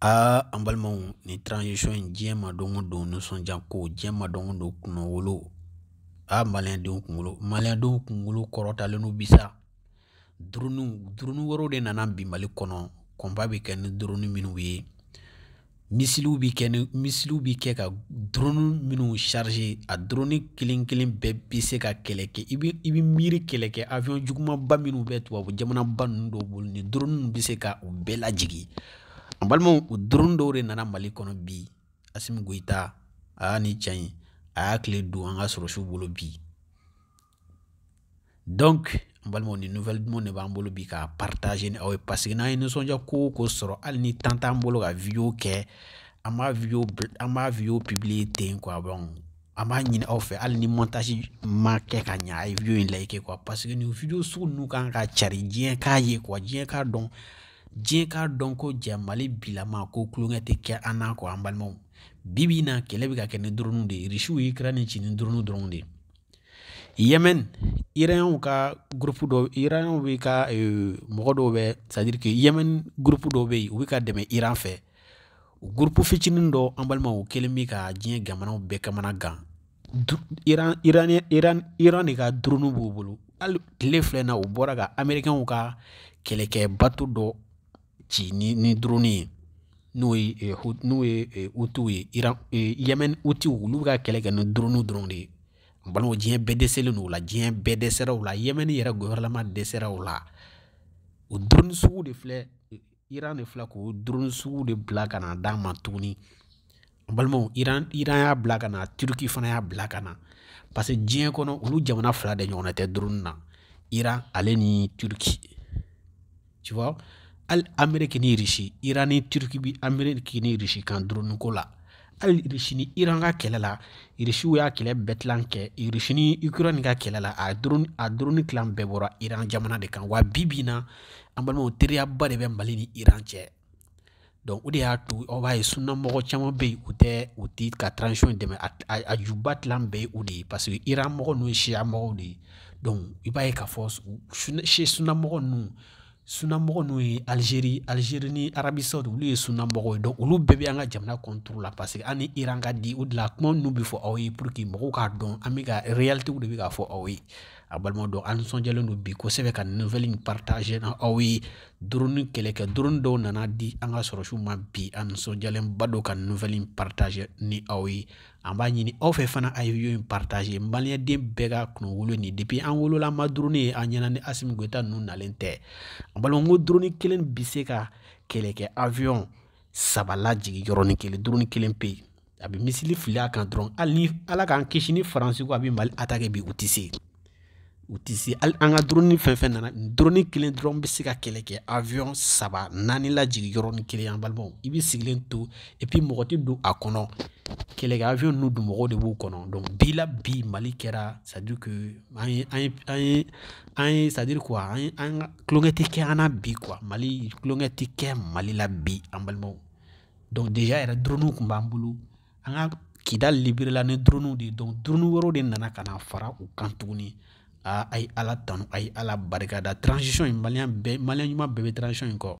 Aa an balimaw nin in diɲɛ ma don o don nisɔndiya ko diɲɛ ma don o don kunna wolo a malidenw kunkolo malidenw kunkolo kɔrɔtalen bi sa duuru duuru wɛrɛw de nana bi mali kɔnɔ kɔnba bɛ kɛ ni duuru minnu ye misiliw bɛ kɛ ni misiliw bɛ kɛ ka drone minnu charger a drone kelen kelen bɛɛ bɛ se ka kɛlɛ kɛ i bɛ i bɛ miiri kɛlɛ kɛ avion jugumanba minnu bɛ tubabu jamanaba ninnu dɔw bolo nin drone ninnu bɛ se ka u bɛɛ lajigi an balimaw o dɔrɔn dɔw de nana mali kɔnɔ bi asimi goyita a y'a ni cɛ in a y'a tile don an ka sɔrɔsiw bolo bi donc an balimaw ni nouvelle duman de b'an bolo bi k'a partage ni aw ye parce que n'an ye nisɔndiya ko o ko sɔrɔ hali ni temps t'an bolo ka video kɛ an b'a video an b'a video publier ten quoi bon an b'a ɲini aw fɛ hali ni montage ma kɛ ka ɲa a ye video in like quoi parce que nin video sugu ninnu kan ka cari diɲɛ k'a ye quoi diɲɛ k'a dɔn diɲɛ k'a dɔn ko ja mali bilama ko kulonkɛ tɛ kɛ an n'a kɔ an balimaw bibi na kɛlɛ bɛ ka kɛ ni dɔrɔnu de ye risiw ye kira ni ci ni dɔrɔnu dɔrɔn de yɛmɛn irayɛnw ka gurupu dɔ irayɛnw bɛ ka ee, mɔgɔ dɔw bɛ dire que yɛmɛn gurupu dɔw bɛ yen u bɛ ka dɛmɛ iran fɛ gurupu fitinin dɔ an balimaw kelen bɛ ka diɲɛ jamanaw bɛɛ kamana gan iran iran iran iran de ka drone b'u bolo hali tile filɛ na u bɔra ka amerikɛnw ka kɛlɛkɛbato dɔ ci ni ni drone ye nous ye utu iran yemen utu Luga bɛ ka kɛlɛ kɛ ni drone dɔrɔn de ye n la diɲɛ la yemen yɛrɛ gouvernement dɛsɛra o la o drone de fle iran de filɛ k'o drone de bila ka na ma iran iran y'a na turki fana y'a na parce que diɲɛ kono ou jamana fila de ɲɔgɔnna tɛ drone na iran ale ni turki tu vois Al ameriki ni Irani iran Amerikini turki bi ameriki ni irisi kan duroniko la Al irisi ni iran ka kɛlɛ la irisiw y'a drone a drone iran jamana de kan wa bibina, bi in na an iran donc o tu y'a to aw sunna mo sunnamɔgɔ caman bɛ yen u parce que iran moro no ye donc force sunamɔgɔ n'u ye algérie algérie ni arabi saudi olu ye sunamɔgɔ ye donc olu bɛɛ bɛ an ka jamana contre la parce que an ni iran ka di o de la kuma ninnu bɛ fɔ aw ye pour que mɔgɔw k'a dɔn an bɛ ka réalitéw de bɛ k'a fɔ aw ye a balimaw dɔn an nisɔndiyalen don bi kosɛbɛ ka nouvelle in partage na aw ah ye drone kɛlɛkɛ drone dɔw nana di an ka sɔrɔsiw ma bi an nisɔndiyalenba don ka nouvelle in partage ni aw ye an b'a ɲini aw fɛ fana a ye yo in partage maliyɛnden bɛɛ ka kun wolo nin depuis an wolola an ma drone ye an ɲɛna ni asimi goyita ninnu nalen tɛ an balima ko drone kelen bi se ka kɛlɛkɛ avion saba lajigi yɔrɔnin kelen drone kelen pe yen a bɛ misili fili a kan dɔrɔn hali ni ala k'an kisi ni faransi ko a bɛ mali atake bi u tɛ se u ti se hali an ka droni fɛn fɛn nana droni kelen dɔrɔn bɛ se ka kɛlɛ kɛ avion saba naani lajigin yɔrɔnin kelen an balimaw i bɛ sigilen to et puis mɔgɔ tɛ don a kɔnɔ kɛlɛkɛ avion ninnu dun mɔgɔw de b'u kɔnɔ donc bi la bi mali kɛra c'est à dire que an ye an ye an ye an ye c'est à dire quoi an ye an ka tulonkɛ tɛ kɛ an na bi quoi mali tulonkɛ tɛ kɛ mali la bi an balimaw donc déjà yɛrɛ droniw tun b'an bolo an ka kida libéré la ni droniw de ye donc droni wɛrɛw de nana ka na fara u kan tuguni aa ah, a ye ala tanu a ye ala barikada transition in maliyɛn bɛɛ maliyɛn ɲuman bɛɛ bɛ transition in kɔ